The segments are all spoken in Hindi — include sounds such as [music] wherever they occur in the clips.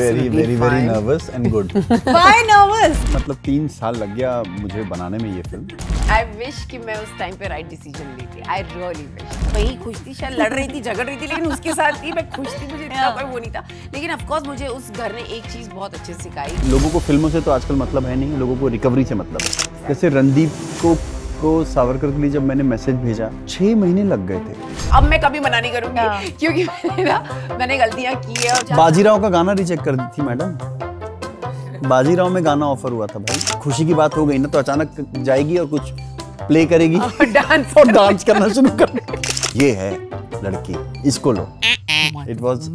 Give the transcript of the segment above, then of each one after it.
Very very very nervous and good why nervous मतलब तीन साल लग गया मुझे बनाने में ये फिल्म आई विश कि मैं उस टाइम पे राइट डिसीजन लेती आई रियली विश वही खुश थी शायद लड़ रही थी झगड़ रही थी लेकिन उसके साथ थी मैं खुश थी मुझे इतना कोई वो नहीं था लेकिन ऑफ कोर्स मुझे उस घर ने एक चीज बहुत अच्छे से सिखाई लोगों को फिल्मों से तो आजकल मतलब है नहीं लोगों को रिकवरी से मतलब है जैसे रणदीप को को सावरकर के लिए जब मैंने मैसेज भेजा छह महीने लग गए थे अब मैं कभी मना नहीं करूंगी हाँ। क्योंकि मैंने मैंने गलतियां की है और बाजीराव का गाना रिजेक्ट कर दी थी मैडम बाजीराव में गाना ऑफर हुआ था भाई खुशी की बात हो गई ना तो अचानक जाएगी और कुछ प्ले करेगी और डांस और डांस करना शुरू कर ये है लड़की इसको लो इट [laughs] वॉज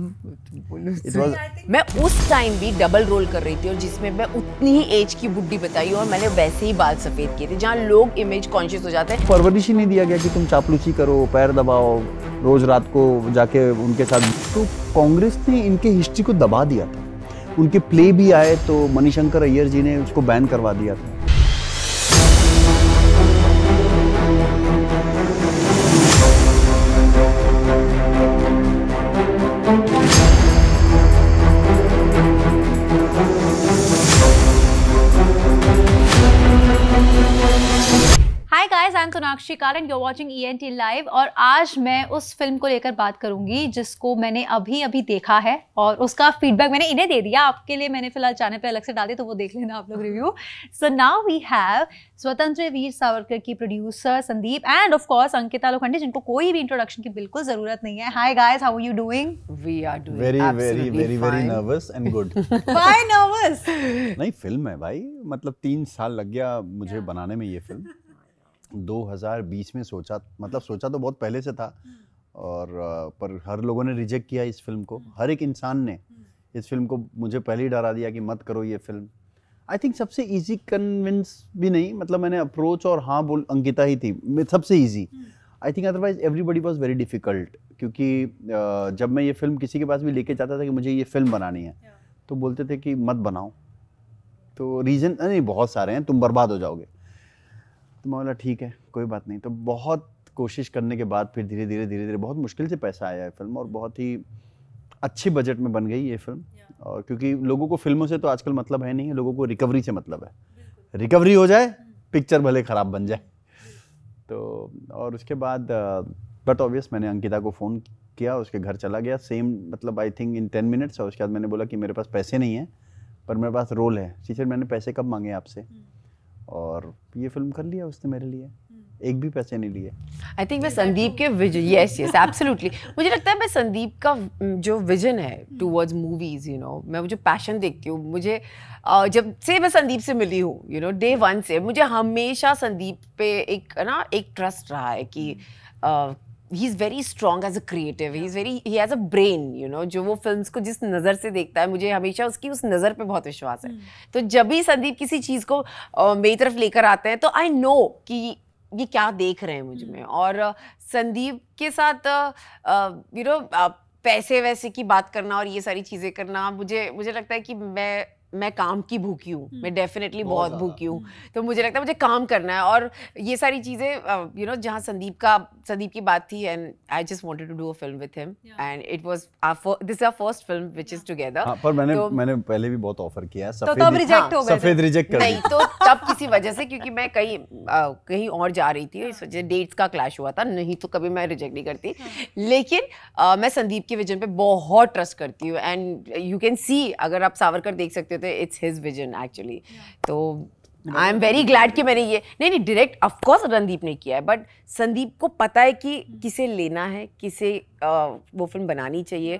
मैं उस टाइम भी डबल रोल कर रही थी और जिसमें मैं उतनी ही एज की बुढ़ी बताई और मैंने वैसे ही बाल सफेद किए थे जहाँ लोग इमेज कॉन्शियस हो जाते हैं परवरिश ही नहीं दिया गया कि तुम चापलूसी करो पैर दबाओ रोज रात को जाके उनके साथ तो कांग्रेस ने इनके हिस्ट्री को दबा दिया था उनके प्ले भी आए तो मणिशंकर अय्यर जी ने उसको बैन करवा दिया था श्रीकाल and you're watching E N T live और आज मैं उस फिल्म को लेकर बात करूंगी जिसको मैंने अभी अभी देखा है और उसका फीडबैक मैंने इन्हें दे दिया आपके लिए मैंने फिलहाल चैनल पर अलग से डाल डाले तो वो देख लेना आप लोग review so now we have Swatantra Veer Savarkar की producer Sandeep and of course Ankita Lokhande जिनको कोई भी इंट्रोडक्शन की बिल्कुल जरूरत नहीं है hi guys how you doing we are doing very very very very nervous and good why nervous नहीं फिल्म है भाई मतलब तीन साल लग गया मुझे yeah. बनाने में ये फिल्म 2020 में सोचा मतलब सोचा तो बहुत पहले से था और पर हर लोगों ने रिजेक्ट किया इस फिल्म को हर एक इंसान ने इस फिल्म को मुझे पहले ही डरा दिया कि मत करो ये फिल्म आई थिंक सबसे इजी कन्विंस भी नहीं मतलब मैंने अप्रोच और हाँ बोल अंकिता ही थी सबसे easy I think otherwise everybody was very difficult क्योंकि जब मैं ये फिल्म किसी के पास भी लेके जाता था कि मुझे ये फिल्म बनानी है तो बोलते थे कि मत बनाओ तो रीज़न नहीं बहुत सारे हैं तुम बर्बाद हो जाओगे तो मैं बोला ठीक है कोई बात नहीं तो बहुत कोशिश करने के बाद फिर धीरे धीरे धीरे धीरे बहुत मुश्किल से पैसा आया ये फिल्म और बहुत ही अच्छी बजट में बन गई ये फिल्म और क्योंकि लोगों को फिल्मों से तो आजकल मतलब है नहीं है लोगों को रिकवरी से मतलब है रिकवरी हो जाए पिक्चर भले ख़राब बन जाए तो और उसके बाद बट ऑबियस मैंने अंकिता को फ़ोन किया उसके घर चला गया सेम मतलब I think in ten minutes और उसके बाद मैंने बोला कि मेरे पास पैसे नहीं हैं पर मेरे पास रोल है टीचर मैंने पैसे कब मांगे आपसे hmm. और ये फिल्म कर लिया उसने मेरे लिए एक भी पैसे नहीं लिए आई थिंक मैं संदीप के विजन यस यस एब्सोल्युटली मुझे लगता है मैं संदीप का जो विजन है टूवर्ड्स मूवीज यू नो मैं मुझे पैशन देखती हूँ मुझे जब से मैं संदीप से मिली हूँ यू नो डे वन से मुझे हमेशा संदीप पे एक ना एक ट्रस्ट रहा है कि hmm. He is very strong as a creative he is very he has a brain you know जो वो फिल्म को जिस नज़र से देखता है मुझे हमेशा उसकी उस नज़र पर बहुत विश्वास है hmm. तो जब भी संदीप किसी चीज़ को uh, मेरी तरफ लेकर आते हैं तो आई नो कि ये क्या देख रहे हैं मुझ हम्म। में और uh, संदीप के साथ यू नो पैसे वैसे की बात करना और ये सारी चीज़ें करना मुझे मुझे लगता है कि मैं मैं काम की भूखी हूँ मैं डेफिनेटली हम्म। बहुत, बहुत भूखी हूँ हम्म। तो मुझे लगता है मुझे काम करना है और ये सारी चीज़ें यू नो जहाँ संदीप का संदीप की बात थी and I just wanted to do a film with him and it was this our first film which is together पर मैंने तो, मैंने पहले भी बहुत ऑफर किया तो सफेद तो तब रिजेक्ट हो हाँ, गए सफेद रिजेक्ट कर नहीं तो तब किसी वजह से क्योंकि मैं कहीं कहीं और जा रही थी इस वजह डेट्स का क्लैश हुआ था नहीं तो कभी मैं रिजेक्ट नहीं करती हाँ। लेकिन मैं संदीप के विजन पे बहुत ट्रस्ट करती हूँ एंड यू कैन सी अगर आप सावरकर देख सकते हो थे इट्स हिज विजन एक्चुअली तो आई एम वेरी ग्लैड कि मैंने ये नहीं नहीं डायरेक्ट ऑफकोर्स रणदीप ने किया है बट संदीप को पता है कि hmm. किसे लेना है किसे वो फिल्म बनानी चाहिए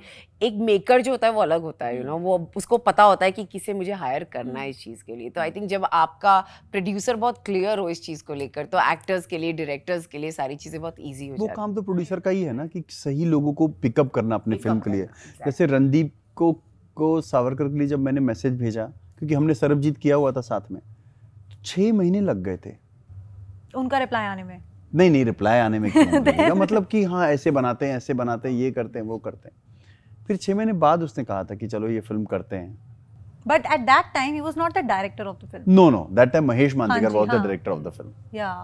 एक मेकर जो होता है वो अलग होता है यू नो hmm. वो उसको पता होता है कि किसे मुझे हायर करना है hmm. इस चीज़ के लिए तो आई थिंक जब आपका प्रोड्यूसर बहुत क्लियर हो इस चीज़ को लेकर तो एक्टर्स के लिए डायरेक्टर्स के लिए सारी चीज़ें बहुत ईजी हो वो काम तो प्रोड्यूसर का ही है ना कि सही लोगों को पिकअप करना अपनी फिल्म के लिए जैसे रणदीप को को सावरकर के लिए जब मैंने मैसेज भेजा क्योंकि हमने सरबजीत किया हुआ था साथ में तो छः महीने लग गए थे उनका रिप्लाई आने में नहीं नहीं रिप्लाई आने में क्यों [laughs] मतलब कि हाँ ऐसे बनाते हैं ऐसे बनाते हैं ये करते हैं वो करते हैं फिर छः महीने बाद उसने कहा था कि चलो ये फिल्म करते हैं But at that time, he was not the director of the film. No, no. That time Mahesh Mandekar हाँ was हाँ. the director of the film. Yeah.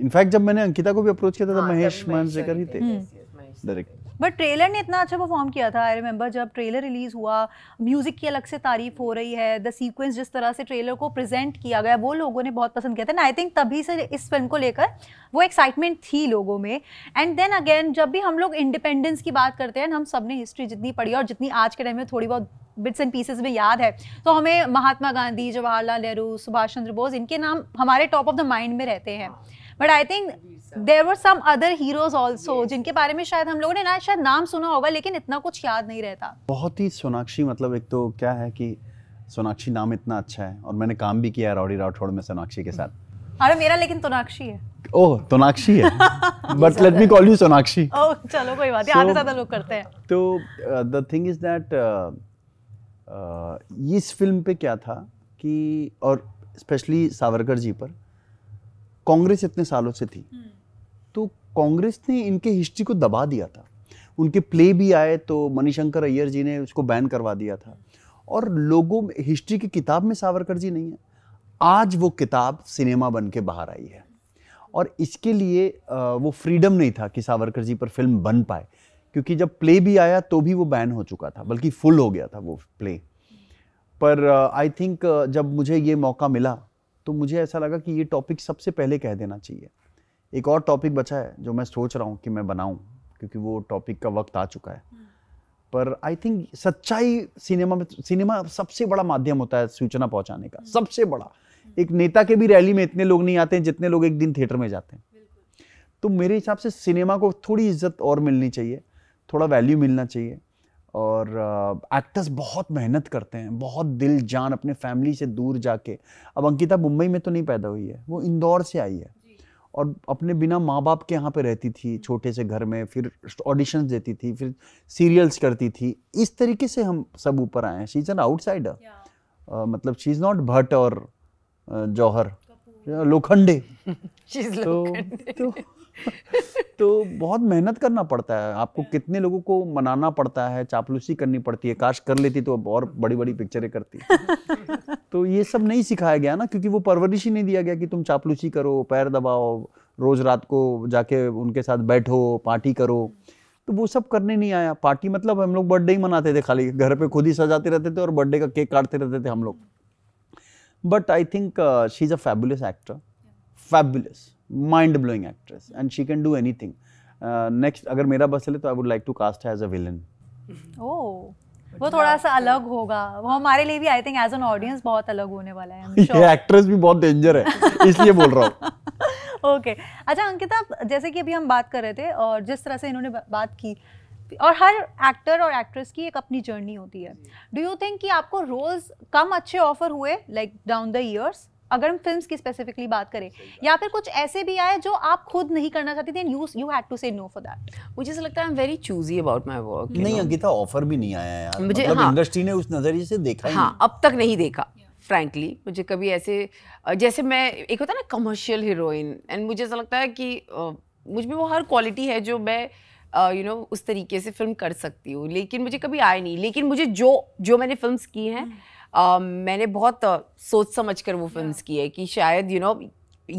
In fact, जब मैंने अंकिता को भी अप्रोच किया था, तब महेश हाँ, मांजरेकर ही थे डायरेक्टर बट ट्रेलर ने इतना अच्छा परफॉर्म किया था आई रिमेंबर जब ट्रेलर रिलीज़ हुआ म्यूज़िक की अलग से तारीफ हो रही है द सीक्वेंस जिस तरह से ट्रेलर को प्रेजेंट किया गया वो लोगों ने बहुत पसंद किया था आई थिंक तभी से इस फिल्म को लेकर वो एक्साइटमेंट थी लोगों में एंड देन अगेन जब भी हम लोग इंडिपेंडेंस की बात करते हैं हम सब ने हिस्ट्री जितनी पढ़ी और जितनी आज के टाइम में थोड़ी बहुत बिट्स एंड पीसेस में याद है तो हमें महात्मा गांधी जवाहरलाल नेहरू सुभाष चंद्र बोस इनके नाम हमारे टॉप ऑफ द माइंड में रहते हैं but I think there were some other heroes also जिनके बारे में शायद हम लोगों ने ना शायद नाम सुना होगा लेकिन इतना कुछ याद नहीं रहता बहुत ही सोनाक्षी मतलब एक तो क्या है कि सोनाक्षी नाम इतना अच्छा है और मैंने काम भी किया है रॉडी राठौड़ में सोनाक्षी के साथ अरे मेरा लेकिन तोनाक्षी है ओह तोनाक्षी है but let me call you Sonakshi oh चलो कोई बात नहीं आधे ज्यादा लोग करते हैं तो द थिंग इज दैट इस फिल्म पे क्या था कि और स्पेशली सावरकर जी पर कांग्रेस इतने सालों से थी hmm. तो कांग्रेस ने इनके हिस्ट्री को दबा दिया था उनके प्ले भी आए तो मणिशंकर अय्यर जी ने उसको बैन करवा दिया था और लोगों में हिस्ट्री की किताब में सावरकर जी नहीं है आज वो किताब सिनेमा बन के बाहर आई है और इसके लिए वो फ्रीडम नहीं था कि सावरकर जी पर फिल्म बन पाए क्योंकि जब प्ले भी आया तो भी वो बैन हो चुका था बल्कि फुल हो गया था वो प्ले पर आई थिंक जब मुझे ये मौका मिला तो मुझे ऐसा लगा कि ये टॉपिक सबसे पहले कह देना चाहिए एक और टॉपिक बचा है जो मैं सोच रहा हूँ कि मैं बनाऊँ क्योंकि वो टॉपिक का वक्त आ चुका है पर आई थिंक सच्चाई सिनेमा में सिनेमा सबसे बड़ा माध्यम होता है सूचना पहुंचाने का सबसे बड़ा एक नेता के भी रैली में इतने लोग नहीं आते हैं जितने लोग एक दिन थिएटर में जाते हैं तो मेरे हिसाब से सिनेमा को थोड़ी इज्जत और मिलनी चाहिए थोड़ा वैल्यू मिलना चाहिए और एक्टर्स uh, बहुत मेहनत करते हैं बहुत दिल जान अपने फैमिली से दूर जाके अब अंकिता मुंबई में तो नहीं पैदा हुई है वो इंदौर से आई है और अपने बिना माँ बाप के यहाँ पे रहती थी छोटे से घर में फिर ऑडिशन देती थी फिर सीरियल्स करती थी इस तरीके से हम सब ऊपर आए हैं शी इज़ एन आउटसाइडर मतलब शी इज़ नॉट भट्ट और जौहर [laughs] तो, लोखंडे तो, तो तो बहुत मेहनत करना पड़ता है आपको कितने लोगों को मनाना पड़ता है चापलूसी करनी पड़ती है काश कर लेती तो और बड़ी बड़ी पिक्चरें करती [laughs] तो ये सब नहीं सिखाया गया ना क्योंकि वो परवरिश ही नहीं दिया गया कि तुम चापलूसी करो पैर दबाओ रोज रात को जाके उनके साथ बैठो पार्टी करो तो वो सब करने नहीं आया पार्टी मतलब हम लोग बर्थडे ही मनाते थे खाली घर पे खुद ही सजाते रहते थे और बर्थडे का केक काटते रहते थे हम लोग but I think she is a fabulous actor fabulous mind blowing actress and she can do anything next अगर मेरा बस चले तो I would like to cast as a villain वो थोड़ा सा अलग होगा वो हमारे लिए भी I think as an audience बहुत अलग होने वाला है [laughs] sure. ये एक्ट्रेस भी बहुत डेंजर है इसलिए बोल रहा हूँ ओके [laughs] okay. अच्छा अंकिता जैसे कि अभी हम बात कर रहे थे और जिस तरह से इन्होंने बात की और हर एक्टर और एक्ट्रेस की एक अपनी जर्नी होती है डू यू थिंक कि आपको रोल्स कम अच्छे ऑफर हुए लाइक डाउन द ईयर्स अगर हम फिल्म की स्पेसिफिकली बात करें या फिर कुछ ऐसे भी आए जो आप खुद नहीं करना चाहती थी you you had to say no for that मुझे ऐसा लगता है I am very choosy about my work नहीं अंकिता ऑफर भी नहीं आया यार मुझे मतलब हाँ, इंडस्ट्री ने उस नज़रिए से देखा हाँ, ही अब तक नहीं देखा फ्रैंकली मुझे कभी ऐसे जैसे मैं एक होता है ना कमर्शियल हीरोइन एंड मुझे ऐसा लगता है कि मुझ में वो हर क्वालिटी है जो मैं यू नो उस तरीके से फिल्म कर सकती हूँ लेकिन मुझे कभी आए नहीं लेकिन मुझे जो जो मैंने फिल्म की हैं hmm। Um, मैंने बहुत सोच समझ कर वो फिल्म की है कि शायद यू you नो know,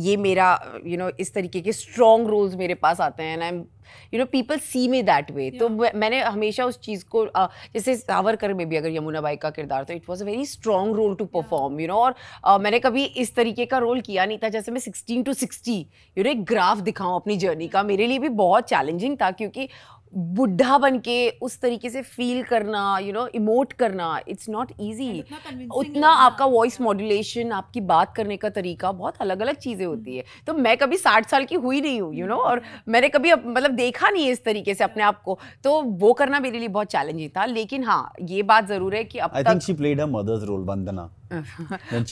ये मेरा यू you नो know, इस तरीके के स्ट्रॉन्ग रोल्स मेरे पास आते हैं and I am you know people see me that way तो मैंने हमेशा उस चीज़ को uh, जैसे सावरकर में भी अगर यमुना बाई का किरदार था it was a very strong role to perform you know और uh, मैंने कभी इस तरीके का रोल किया नहीं था जैसे मैं sixteen to sixty you know एक ग्राफ दिखाऊँ अपनी जर्नी का मेरे लिए भी बहुत चैलेंजिंग था क्योंकि बुढ़ा बन के उस तरीके से फील करना यू नो इमोट करना इट्स नॉट ईजी उतना आपका वॉइस मॉड्यूलेशन आपकी बात करने का तरीका बहुत अलग अलग चीज़ें होती हम्म। है तो मैं कभी साठ साल की हुई नहीं हूँ यू नो और मैंने कभी मतलब देखा नहीं है इस तरीके से अपने आप को तो वो करना मेरे लिए बहुत चैलेंजिंग था लेकिन हाँ ये बात ज़रूर है कि अब तक she played mother's role Vandana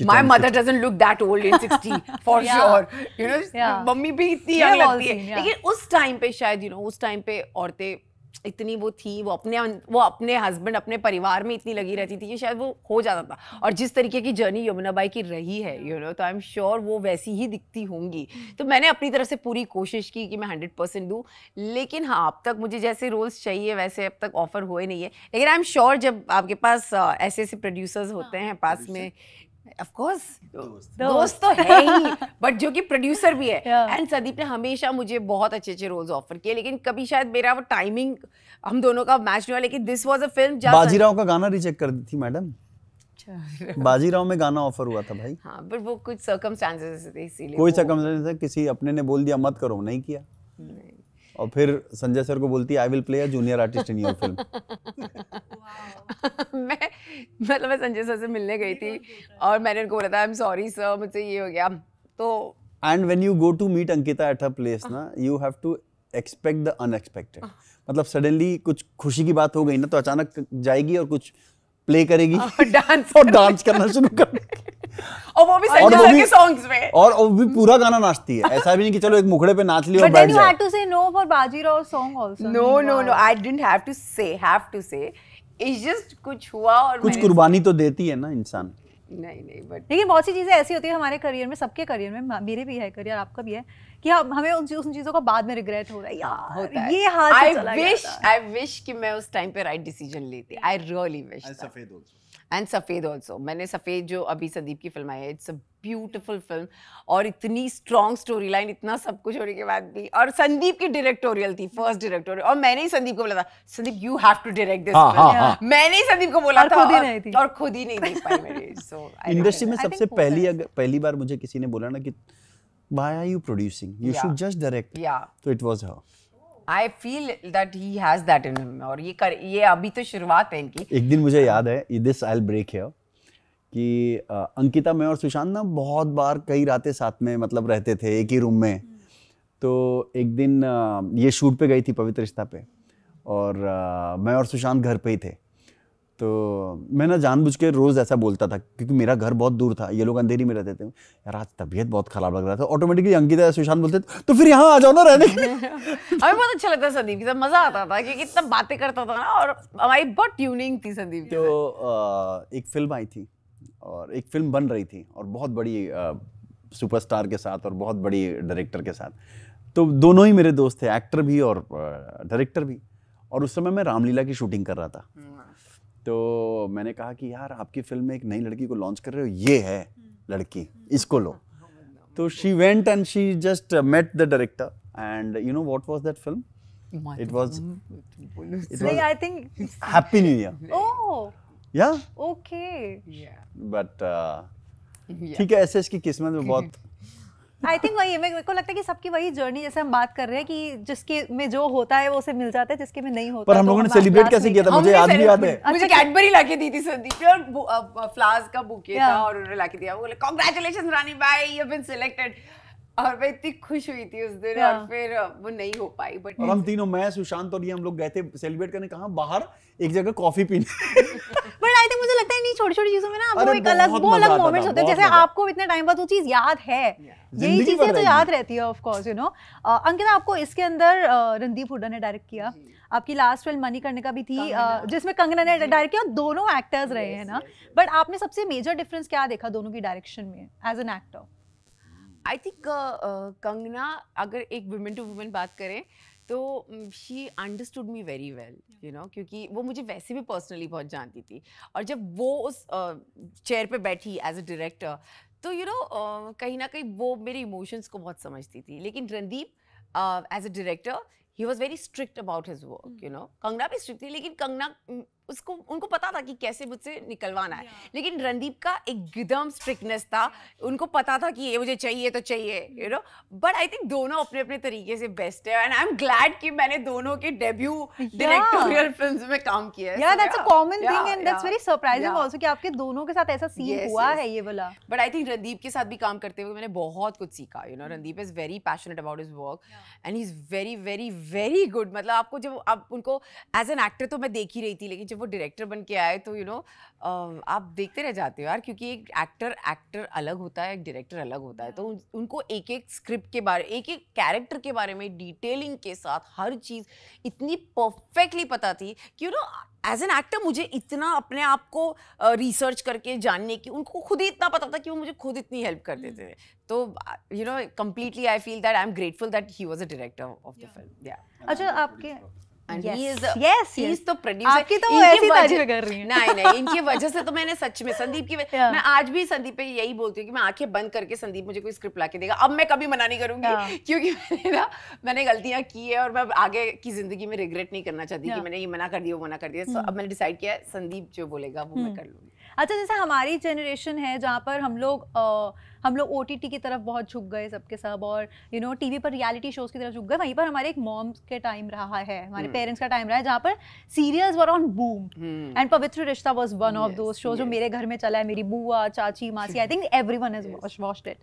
My mother doesn't look that old in 60 for yeah. sure. You know, yeah. Mummy भी इतनी यंग लगती है लेकिन उस टाइम पे शायद यू नो उस टाइम पे औरतें इतनी वो थी वो अपने अं, वो अपने हस्बैंड अपने परिवार में इतनी लगी रहती थी कि शायद वो हो जाता था और जिस तरीके की जर्नी यमुना बाई की रही है यू नो तो आई एम श्योर वो वैसी ही दिखती होंगी तो मैंने अपनी तरफ से पूरी कोशिश की कि मैं हंड्रेड परसेंट दूँ लेकिन हाँ अब तक मुझे जैसे रोल्स चाहिए वैसे अब तक ऑफर हुए नहीं है लेकिन आई एम श्योर जब आपके पास ऐसे ऐसे प्रोड्यूसर्स होते हाँ, हैं पास में ऑफ कोर्स दोस्त तो है ही बट जो कि प्रोड्यूसर भी है एंड [laughs] संदीप ने हमेशा मुझे बहुत अच्छे अच्छे रोल्स ऑफर किए लेकिन कभी शायद मेरा वो टाइमिंग हम दोनों का मैच नहीं हुआ लेकिन this was a film Bajirao का गाना रिजेक्ट कर दी थी मैडम अच्छा। बाजीराव में गाना ऑफर हुआ था भाई हाँ बट वो कुछ सर्कमस्टांसेस थे इसीलिए कोई सर्कमस्टांसेस किसी अपने ने बोल दिया मत करो नहीं किया नहीं और फिर संजय सर को बोलती I will play a junior artist in your film मैं मतलब मैं संजय सर से मिलने गई थी और मैंने उनको बोला था आई एम सॉरी सर मुझसे ये हो गया तो and when you go to meet Ankita at a place ना you have to expect the unexpected मतलब सडनली कुछ खुशी की बात हो गई ना तो अचानक जाएगी और कुछ प्ले करेगी डांस और डांस [laughs] करना शुरू कर देगी और वो भी संजू सर के सॉन्ग्स में और वो भी पूरा गाना नाचती है ऐसा भी नहीं कि चलो एक मुखड़े पे नाच लियो और बैठ जाओ but you had to say no for Bajirao song also no no no I didn't have to say have to say it's just कुछ हुआ और कुछ कुर्बानी तो देती है ना इंसान नहीं नहीं बट लेकिन बहुत सी चीज़ें ऐसी होती है हमारे करियर में सबके करियर में मेरे भी है करियर आपका भी है कि हम हमें उन उन चीज़ों का बाद में रिग्रेट हो रहा है यार होता है। ये हाल आई विश आई विश कि मैं उस टाइम पे राइट डिसीजन लेती आई रियली विश सफेद हो एंड सफ़ेद ऑल्सो मैंने सफ़ेद जो अभी संदीप की फिल्म आई है इट्स अ ब्यूटिफुल फिल्म और इतनी स्ट्रॉन्ग स्टोरी लाइन इतना सब कुछ होने के बाद भी और संदीप की डायरेक्टोरियल थी फर्स्ट डायरेक्टोरियल और मैंने ही संदीप को बोला था Sandeep you have to direct this मैंने ही संदीप को बोला था खुद ही नहीं थी और खुद ही नहीं देख पाई मेरी सो इंडस्ट्री में सबसे पहली अगर पहली बार मुझे किसी ने बोला ना कि why are you producing you should just direct या तो it it was I feel that he has that in him और ये कर ये अभी तो शुरुआत है इनकी एक दिन मुझे याद है ये this I will break here कि अंकिता मैं और सुशांत ना बहुत बार कई रातें साथ में मतलब रहते थे एक ही रूम में तो एक दिन ये शूट पे गई थी पवित्र रिश्ता पे और मैं और सुशांत घर पे ही थे तो मैं ना जानबूझ के रोज़ ऐसा बोलता था क्योंकि मेरा घर बहुत दूर था ये लोग अंधेरी में रहते थे यार आज तबीयत बहुत खराब लग रहा था ऑटोमेटिकली अंकिता या सुशांत बोलते थे तो फिर यहाँ आ जाओ ना रहने हमें [laughs] बहुत अच्छा लगता संदीप के मज़ा आता था क्योंकि इतना बातें करता था ना और हमारी बहुत ट्यूनिंग थी संदीप तो एक फिल्म आई थी और एक फिल्म बन रही थी और बहुत बड़ी सुपरस्टार के साथ और बहुत बड़ी डायरेक्टर के साथ तो दोनों ही मेरे दोस्त थे एक्टर भी और डायरेक्टर भी और उस समय मैं रामलीला की शूटिंग कर रहा था हम्म। तो मैंने कहा कि यार आपकी फिल्म में एक नई लड़की को लॉन्च कर रहे हो ये है हम्म। लड़की इसको लो [laughs] तो she went and she just met the director and you know what was that film It was, it was. I think. Happy New Year. [laughs] Oh. Yeah. Okay. Yeah. But. Uh, ठीक है ऐसे इसकी किस्मत में [laughs] बहुत आई थिंक वही मेरे को लगता है कि सबकी वही जर्नी जैसे हम बात कर रहे हैं कि जिसके में जो होता है वो उसे मिल जाता है जिसके में नहीं होता पर हम तो लोगों ने सेलिब्रेट कैसे किया था मुझे याद भी याद है मुझे कैडबरी अच्छा, लाके दी थी संदीप और फ्लावर्स का बुके था और उन्होंने लाके दिया वो बोले congratulations Rani by you have been selected और मैं इतनी खुश हुई थी उस दिन और हाँ। फिर वो नहीं हो पाई बट और हम [laughs] तीनों मैं सुशांत और ये हम लोग गए थे सेलिब्रेट करने कहा बाहर एक जगह कॉफी पीने बट आई थिंक मुझे लगता है नहीं छोटी छोटी चीजों में ना वो एक अलग वो अलग मोमेंट्स होते हैं जैसे आपको इतने टाइम बाद वो चीज याद है यही चीजें तो याद रहती है of course you know Ankita आपको इसके अंदर रणदीप हुड्डा ने डायरेक्ट किया आपकी लास्ट फिल्म मनी करने का भी थी जिसमें कंगना ने डायरेक्ट किया दोनों एक्टर्स रहे हैं ना बट आपने सबसे मेजर डिफरेंस क्या देखा दोनों की डायरेक्शन में as an actor I think uh, uh, Kangana अगर एक वुमेन टू वुमेन बात करें तो she understood me very well you know क्योंकि वो मुझे वैसे भी पर्सनली बहुत जानती थी और जब वो उस चेयर uh, पे बैठी एज तो, अ डायरेक्टर तो यू नो कहीं ना कहीं वो मेरे इमोशंस को बहुत समझती थी लेकिन Randeep as a director he was very strict about his work you know Kangana भी स्ट्रिक्ट थी लेकिन कंगना उसको उनको पता था कि कैसे मुझसे निकलवाना है लेकिन रणदीप का एक गिदम स्ट्रिकनेस था उनको पता था कि ये मुझे चाहिए तो चाहिए you know but I think दोनों अपने अपने तरीके से बेस्ट है एंड आई एम ग्लैड कि मैंने दोनों के डेब्यू डायरेक्टोरियल फिल्म में काम किया है या that's a common thing and that's very surprising also कि आपके दोनों के साथ ऐसा सीन हुआ है ये वाला बट आई थिंक रणदीप के साथ भी काम करते हुए मैंने बहुत कुछ सीखा you know hmm. Randeep is very passionate about his work and he is very very very good मतलब आपको जब आप उनको एज एन एक्टर तो मैं देख ही रही थी लेकिन जब वो डायरेक्टर बन के आए तो यू नो आप देखते रह जाते हो यार क्योंकि एक एक्टर एक्टर अलग होता है एक डायरेक्टर अलग होता है तो हाँ। उनको एक एक स्क्रिप्ट के बारे एक एक कैरेक्टर के बारे में डिटेलिंग के साथ हर चीज़ इतनी परफेक्टली पता थी कि you know as an actor मुझे इतना अपने आप को रिसर्च करके जानने की उनको खुद ही इतना पता था कि वो मुझे खुद इतनी हेल्प कर देते हम्म। थे तो you know completely I feel that I am grateful that he was a director of the film अच्छा आपके and he is yes he is तो प्रोड्यूसर आपकी तो ऐसी तारीफ कर रही है नहीं नहीं इनकी वजह से तो मैंने सच में संदीप की yeah. मैं आज भी संदीप पे यही बोलती हूँ कि मैं आंखें बंद करके संदीप मुझे कोई स्क्रिप्ट ला के देगा अब मैं कभी मना नहीं करूंगी yeah. क्योंकि मैंने ना मैंने गलतियां की है और मैं आगे की जिंदगी में रिग्रेट नहीं करना चाहती yeah. कि मैंने ये मना कर दिया वो मना कर दिया hmm. अब मैंने डिसाइड किया संदीप जो बोलेगा वो मैं hmm. कर लूंगी अच्छा जैसे हमारी जनरेशन है जहाँ पर हम लोग आ, हम लोग ओ की तरफ बहुत झुक गए सबके सब और यू नो टीवी पर रियलिटी शोज की तरफ झुक गए वहीं पर हमारे एक मॉम्स के टाइम रहा है हमारे पेरेंट्स हम्म। का टाइम रहा है जहाँ पर serials were on boom and Pavitra Rishta was one of the show जो मेरे घर में चला है मेरी बुआ चाची मासी I think everyone is watch it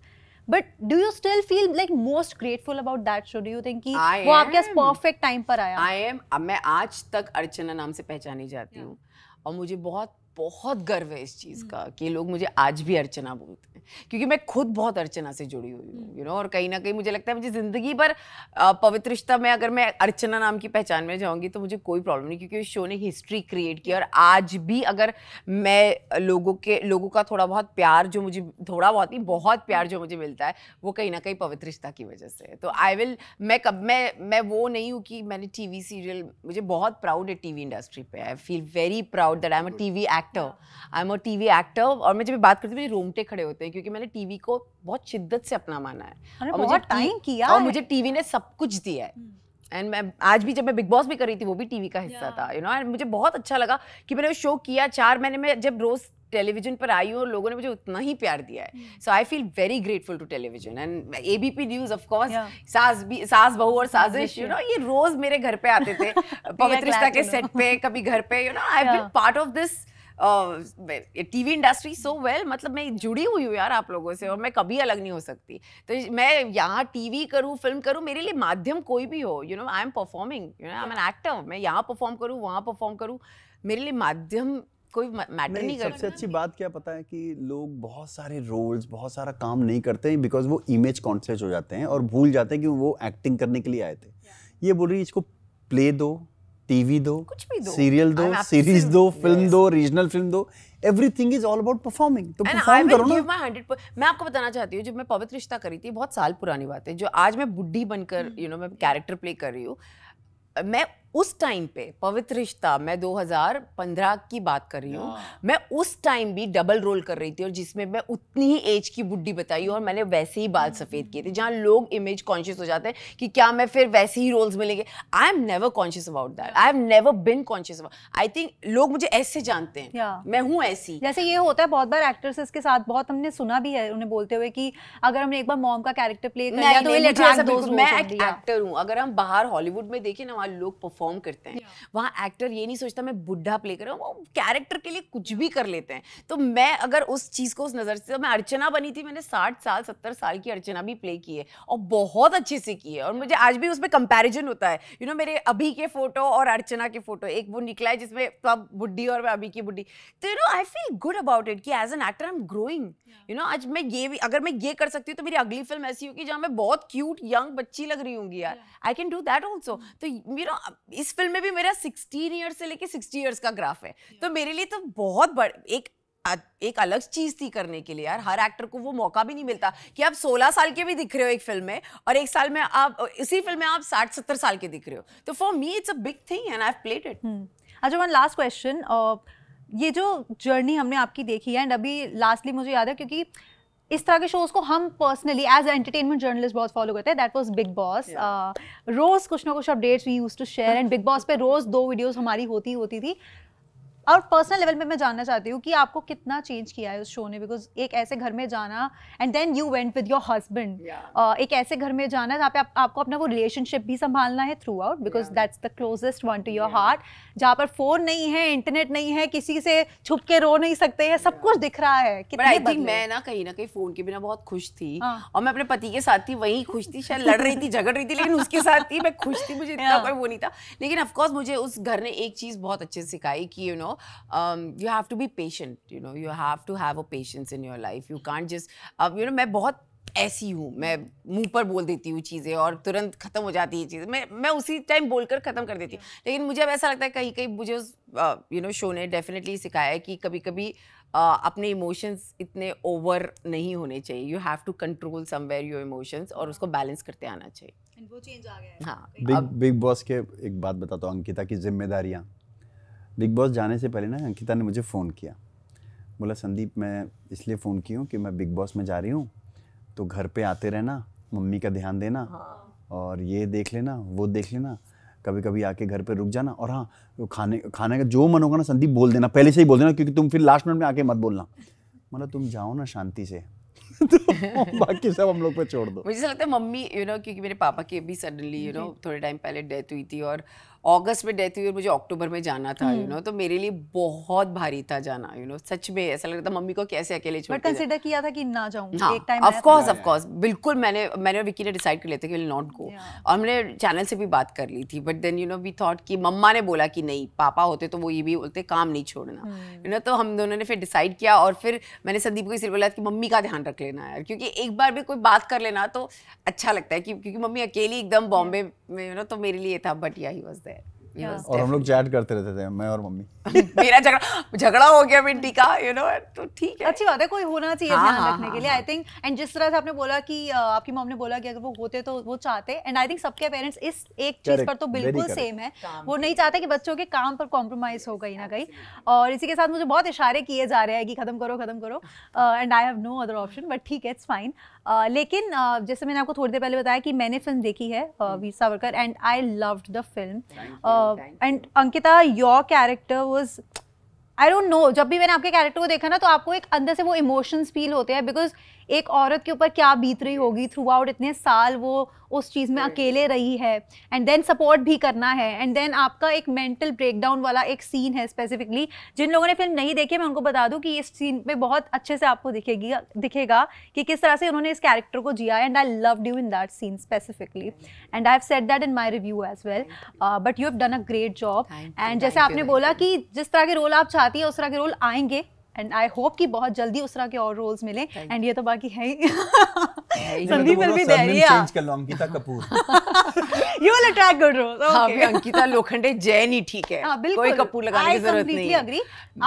but do you still feel like most grateful about that show do you think कि वो आपके पास परफेक्ट टाइम पर आया आई एम मैं आज तक अर्चना नाम से पहचानी जाती हूँ और मुझे बहुत बहुत गर्व है इस चीज़ हम्म। का कि लोग मुझे आज भी अर्चना बोलते हैं क्योंकि मैं खुद बहुत अर्चना से जुड़ी हुई हूँ यू हम्म। नो और कहीं ना कहीं मुझे लगता है मुझे ज़िंदगी भर पवित्रता में अगर मैं अर्चना नाम की पहचान में जाऊँगी तो मुझे कोई प्रॉब्लम नहीं क्योंकि उस शो ने हिस्ट्री क्रिएट की और आज भी अगर मैं लोगों के लोगों का थोड़ा बहुत प्यार जो मुझे थोड़ा बहुत ही बहुत प्यार जो मुझे मिलता है वो कहीं ना कहीं पवित्रता की वजह से तो आई विल मैं कब मैं मैं वो नहीं हूँ कि मैंने टीवी सीरियल मुझे बहुत प्राउड है टीवी इंडस्ट्री पे I feel very proud that I am a TV actor actor I am a TV actor और मैं जब भी बात करती हूँ मेरे रोमटे खड़े होते हैं क्योंकि मैंने टीवी को बहुत शिद्दत से अपना माना है और मुझे टाइम किया और मुझे टीवी ने सब कुछ दिया है एंड हम्म। मैं आज भी जब मैं बिग बॉस भी कर रही थी वो भी टीवी का हिस्सा yeah. था यू नो एंड मुझे बहुत अच्छा लगा कि मैंने वो शो किया चार महीने में जब रोज टेलीविजन पर आई हूँ और लोगों ने मुझे उतना ही प्यार दिया है so I feel very grateful to television and A B P news of course सास भी सास बहू और साजिश यू नो ये रोज मेरे घर पे आते थे [laughs] पवित्रिश्ता के सेट पे कभी घर पे you know I been part of this TV industry so well मतलब मैं जुड़ी हुई हूँ यार आप लोगों से और मैं कभी अलग नहीं हो सकती तो मैं यहाँ टीवी करूँ फिल्म करूँ मेरे लिए माध्यम कोई भी हो you know I am performing you know I am an actor मैं यहाँ परफॉर्म करूँ वहाँ परफॉर्म करूँ मेरे लिए माध्यम कोई मैटर नहीं करता सबसे अच्छी बात क्या पता है कि लोग बहुत सारे रोल्स बहुत सारा काम नहीं करते हैं बिकॉज वो इमेज कॉन्शियस हो जाते हैं और भूल जाते हैं कि वो एक्टिंग करने के लिए आए थे ये बोल रही है इसको प्ले दो टीवी दो कुछ भी दो सीरियल दो सीरीज दो फिल्म दो रीजनल फिल्म दो everything is all about performing तो परफॉर्म करो ना मैं आपको बताना चाहती हूँ जब मैं पवित्र रिश्ता करी थी बहुत साल पुरानी बात है जो आज मैं बुढ़ी बनकर यू हम्म। नो मैं कैरेक्टर प्ले कर रही हूँ मैं उस टाइम पे पवित्र रिश्ता मैं 2015 की बात कर रही हूँ हाँ। मैं उस टाइम भी डबल रोल कर रही थी और जिसमें मैं उतनी ही एज की बुढ़ी बताई और मैंने वैसे ही बाल सफ़ेद किए थे जहाँ लोग इमेज कॉन्शियस हो जाते हैं कि क्या मैं फिर वैसे ही रोल्स मिलेंगे I am never conscious about that I am never been conscious about I think लोग मुझे ऐसे जानते हैं yeah. मैं हूँ ऐसी जैसे ये होता है बहुत बार एक्ट्रेसेस के साथ बहुत हमने सुना भी है उन्हें बोलते हुए कि अगर हमने एक बार मॉम का कैरेक्टर प्ले कर लिया तो, तो मैं एक्टर हूँ अगर हम बाहर हॉलीवुड में देखें ना वहाँ लोग परफॉर्म करते हैं yeah. वहाँ एक्टर ये नहीं सोचता मैं बुढ़ा प्ले कर रहा हूँ वो कैरेक्टर के लिए कुछ भी कर लेते हैं तो मैं अगर उस चीज़ को उस नज़र से तो मैं अर्चना बनी थी मैंने साठ साल सत्तर साल की अर्चना भी प्ले की है और बहुत अच्छे से की है और मुझे आज भी उसमें कंपेरिजन होता है यू you नो know, मेरे अभी के फ़ोटो और अर्चना के फ़ोटो एक वो निकला है जिसमें सब बुढ़ी और मैं अभी की बुढ़ी तो you know I feel good about it कि as an actor I am growing you know आज मैं ये भी अगर मैं ये कर सकती हूँ तो मेरी अगली फिल्म ऐसी होगी जहाँ मैं बहुत क्यूट यंग बच्ची लग रही हूँ यार I can do that also तो यू नो इस फिल्म में भी मेरा 16 ईयर से लेके 60 ईयर्स का ग्राफ है तो मेरे लिए तो बहुत बड़ एक एक अलग चीज थी करने के लिए यार हर एक्टर को वो मौका भी नहीं मिलता कि आप 16 साल के भी दिख रहे हो एक फिल्म में और एक साल में आप इसी फिल्म में आप 60 70 साल के दिख रहे हो तो for me it's a big thing and I have played it अच्छा वन लास्ट क्वेश्चन ये जो जर्नी हमने आपकी देखी है एंड अभी लास्टली मुझे याद है क्योंकि इस तरह के शोज को हम पर्सनली एज एंटरटेनमेंट जर्नलिस्ट बहुत फॉलो करते हैं दैट वाज बिग बॉस रोज कुछ ना कुछ updates we use to share and Bigg Boss पे रोज दो वीडियोस हमारी होती होती थी और पर्सनल लेवल में मैं जानना चाहती हूँ कि आपको कितना चेंज किया है उस शो ने बिकॉज एक ऐसे घर में जाना and then you went with your husband एक ऐसे घर में जाना जहाँ पे आप, आपको अपना वो रिलेशनशिप भी संभालना है throughout because that's the closest one to your heart जहाँ पर फोन नहीं है इंटरनेट नहीं है किसी से छुप के रो नहीं सकते हैं सब yeah. कुछ दिख रहा है मैं ना कहीं ना कहीं फोन के बिना बहुत खुश थी हाँ। और मैं अपने पति के साथ थी वही खुश थी शायद लड़ रही थी झगड़ रही थी लेकिन उसके साथ थी मैं खुश थी मुझे इतना कोई वो नहीं था लेकिन ऑफकोर्स मुझे उस घर ने एक चीज़ बहुत अच्छे से सिखाई कि you know um, you have to be patient. You know, you have to have a patience in your life. You can't just, uh, you know, मैं बहुत ऐसी हूँ मैं मुंह पर बोल देती हूँ चीज़ें और तुरंत ख़त्म हो जाती है चीज़ें मैं मैं उसी टाइम बोलकर ख़त्म कर देती हूँ लेकिन मुझे अब ऐसा लगता है कहीं कहीं मुझे यू नो शो ने डेफिनेटली सिखाया है कि कभी कभी uh, अपने इमोशंस इतने ओवर नहीं होने चाहिए you have to control somewhere your emotions और उसको बैलेंस करते आना चाहिए वो चेंज आ गया है हाँ बिग बिग बॉस के एक बात बताता हूँ अंकिता की जिम्मेदारियाँ बिग बॉस जाने से पहले ना अंकिता ने मुझे फ़ोन किया बोला संदीप मैं इसलिए फ़ोन की हूँ कि मैं बिग बॉस में जा रही हूँ तो घर पे आते रहना मम्मी का ध्यान देना हाँ। और ये देख लेना वो देख लेना कभी कभी आके घर पे रुक जाना और हाँ खाने खाने का जो मन होगा ना संदीप बोल देना पहले से ही बोल देना क्योंकि तुम फिर लास्ट मिनट में आके मत बोलना मतलब तुम जाओ ना शांति से [laughs] तो बाकी सब हम लोग पे छोड़ दो मुझे लगता है mummy you you know know, क्योंकि मेरे पापा की भी सडनली यू नो थोड़े टाइम पहले डेथ हुई थी और अगस्त में डेथ हुई और मुझे अक्टूबर में जाना था यू नो हम्म। तो मेरे लिए बहुत भारी था जाना यू नो सच में ऐसा लगता मम्मी को कैसे अकेले छोड़ कंसिडर किया था कि ना जाऊं हाँ, एक time of course of course बिल्कुल मैंने मैंने विकी ने डिसाइड कर लिया था कि विल नॉट गो और हमने चैनल से भी बात कर ली थी but then you know we thought कि मम्मा ने बोला कि नहीं पापा होते तो वो ये भी बोलते काम नहीं छोड़ना यू हम्म। नो तो हम दोनों ने फिर डिसाइड किया और फिर मैंने संदीप को इसलिए बोला कि मम्मी का ध्यान रख लेना यार क्योंकि एक बार भी कोई बात कर लेना तो अच्छा लगता है कि क्योंकि मम्मी अकेली एकदम बॉम्बे में यू नो तो मेरे लिए था बट या ही वॉज देर yeah. और हम लोग चैट करते रहते थे मैं और मम्मी [laughs] मेरा झगड़ा झगड़ा हो गया बिंटी का यू नो तो ठीक है अच्छी बात है कोई होना चाहिए हाँ, ध्यान हाँ, रखने के लिए आई थिंक एंड जिस तरह से आपने बोला कि आपकी मॉम ने बोला कि अगर वो होते तो वो चाहते एंड आई थिंक सबके पेरेंट्स इस एक चीज पर तो बिल्कुल सेम है वो नहीं चाहते कि बच्चों के काम पर कॉम्प्रोमाइज हो कहीं ना कहीं और इसी के साथ मुझे बहुत इशारे किए जा रहे हैं कि खत्म करो खत्म करो and I have no other option but ठीक है इट्स फाइन लेकिन जैसे मैंने आपको थोड़ी देर पहले बताया कि मैंने फिल्म देखी है हम्म। Veer Savarkar and I love the film and Ankita your character was I don't know जब भी मैंने आपके कैरेक्टर को देखा ना तो आपको एक अंदर से वो इमोशंस फील होते हैं बिकॉज एक औरत के ऊपर क्या बीत रही होगी थ्रू आउट इतने साल वो उस चीज़ में अकेले रही है एंड देन सपोर्ट भी करना है एंड देन आपका एक मेंटल ब्रेकडाउन वाला एक सीन है स्पेसिफिकली जिन लोगों ने फिल्म नहीं देखी मैं उनको बता दूं कि इस सीन में बहुत अच्छे से आपको दिखेगी दिखेगा कि किस तरह से उन्होंने इस कैरेक्टर को जिया and I love you in that scene specifically and I have set that in my review as well but you have done a great job and जैसे आपने बोला कि जिस तरह के रोल आप चाहती हैं उस तरह के रोल आएंगे एंड आई होप कि बहुत जल्दी उस तरह के और रोल्स मिले एंड ये तो बाकी है ही [laughs] तो संदीप चेंज कर लो Ankita Kapoor you will attract good roles okay Ankita Lokhande Jain ही ठीक है हाँ, कोई कपूर लगाने की जरूरत नहीं एग्री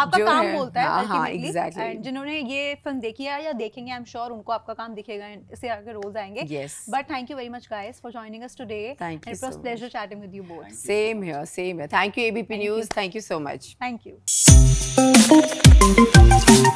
आपका काम बोलता है एंड हाँ, हाँ, जिन्होंने ये फिल्म देखी है या देखेंगे आई एम श्योर उनको आपका काम दिखेगा इससे आगे रोल्स आएंगे but thank you very much guys for joining us today thank you it was pleasure chatting with you both same here same here thank you ABP news thank you so much thank you thank you